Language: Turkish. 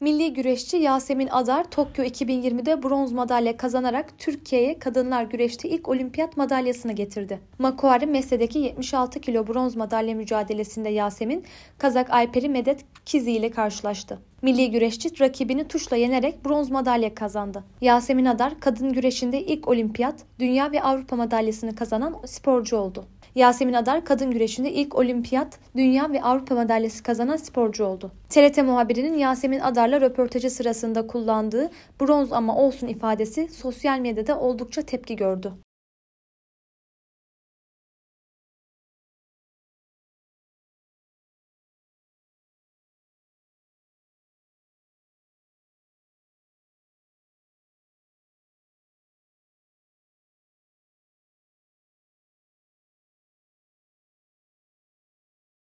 Milli güreşçi Yasemin Adar Tokyo 2020'de bronz madalya kazanarak Türkiye'ye kadınlar güreşte ilk olimpiyat madalyasını getirdi. Makuari mesedeki 76 kilo bronz madalya mücadelesinde Yasemin, Kazak Ayperi Medet Kizi ile karşılaştı. Milli güreşçi rakibini tuşla yenerek bronz madalya kazandı. Yasemin Adar kadın güreşinde ilk olimpiyat, dünya ve Avrupa madalyasını kazanan sporcu oldu. Yasemin Adar kadın güreşinde ilk olimpiyat, dünya ve Avrupa madalyası kazanan sporcu oldu. TRT muhabirinin Yasemin Adar'la röportajı sırasında kullandığı bronz ama olsun ifadesi sosyal medyada oldukça tepki gördü.